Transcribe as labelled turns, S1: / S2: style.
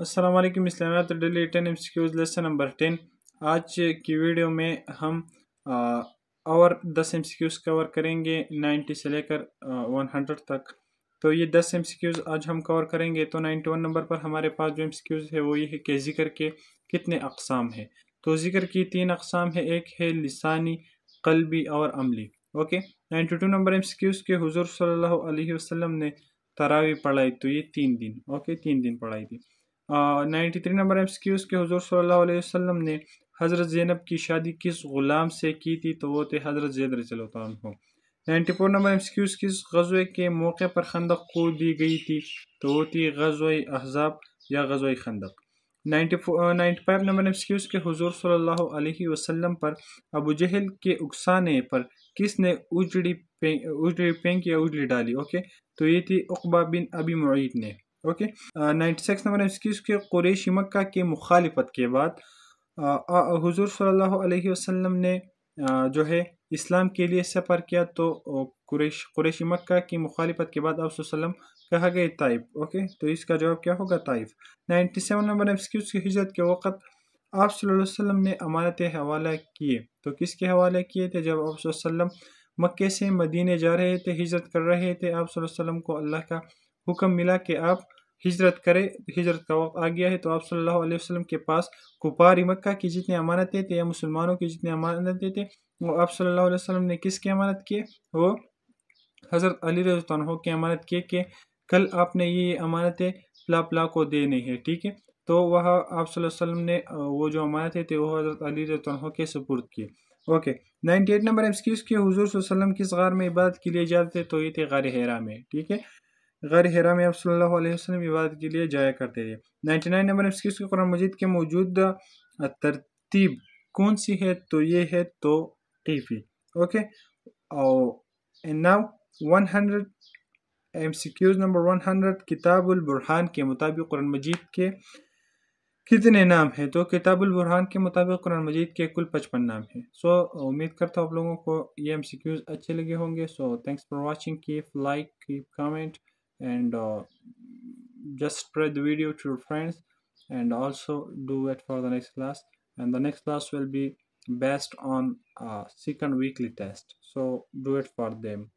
S1: असलम इस्लामियात तो daily ten M C lesson number ten आज की वीडियो में हम और दस एम सी कवर करेंगे नाइन्टी से लेकर वन हंड्रेड तक तो ये दस एम सी आज हम कवर करेंगे तो नाइन्टी वन नंबर पर हमारे पास जो एम सी है वो ये है कि ज़िक्र के कितने अकसाम है तो ज़िक्र की तीन अकसाम है एक है लसानी कलबी और अमली okay ninety two number M C के हजूर सल्ला वसम ने तरावी पढ़ाई तो ये तीन दिन ओके तीन दिन पढ़ाई थी नाइन्टी थ्री नंबर एम्सक्यूज़ के हजूर सल्ला वसम ने हज़रत ज़ैनब की शादी किस ग़ुलाम से की थी तो वो थे हज़रत जैद रसल्ला नाइन्टी फोर नंबर एम्सक्यूज़ किस गजवे के मौके पर खंदक को दी गई थी तो वो थी गजवाई अहजाब या गजवाई खंदक ninety four ninety five number MCQs के हजूर सल्ला वसम पर अबू जहल के उकसाने पर किसने उजड़ी पे उजड़ी पेंक या उजड़ी डाली ओके तो ये थी अकबा बिन अबी मईद ने okay ninety six number MCQs के कुरेश मक्का की मुखालफत के बाद uh, हजूर सल्लल्लाहु अलैहि वसल्लम ने uh, जो है इस्लाम के लिए सफ़र किया तो कुरेश कुरेश मक्का की मुखालफत के बाद आप वसल्लम कहा गए ताइफ ओके तो इसका जवाब क्या होगा ताइफ नाइन्टी सेवन नंबर एक्सक्यूज़ की हिजरत के वक़्त आप वसल्लम ने अमानत हवाला किए तो किसके हवाले किए थे जब आप वसल्लम मक्के से मदीने जा रहे थे हिजरत कर रहे थे आप वसल्लम को अल्लाह का हुक्म मिला कि आप हिजरत करें हिजरत का वक्त आ गया है तो आप सल्लल्लाहु अलैहि वसल्लम के पास कुपारी मक्का की जितनी अमानतें थे या मुसलमानों की जितनी अमानतें थे वो आप सल्लल्लाहु अलैहि वसल्लम ने की अमानत किए वो हज़रत अली रजतान की अमानत किए कि कल आपने ये अमानतें पला पला को देनी है ठीक है तो वह आप वसल्लम ने वो जो अमानतें थे वो हज़रत अली रतन के सपुर्द किए okay ninety eight number MCQs के हजूर वसल्लम किस गार में इबादत के लिए जाते तो ये थे गार हैरा में ठीक है गैर हराम आप वसल्लम इबादत के लिए जाया करते थे नाइन्टी नाइन नंबर एक्सक्यूज के कुरान मजीद के मौजूद तरतीब कौन सी है तो ये है तो टीफी ओके और now one hundred M C Qs number one hundred किताबुल के मुताबिक कुरान मजीद के कितने नाम हैं तो किताबुल बुरहान के मुताबिक कुरान मजीद के कुल पचपन नाम हैं सो so, उम्मीद करता हूँ आप लोगों को ये एम सी क्यूज़ अच्छे लगे होंगे so thanks for watching keep like keep comment and uh, just spread the video to your friends and also do it for the next class and the next class will be based on a uh, second weekly test so do it for them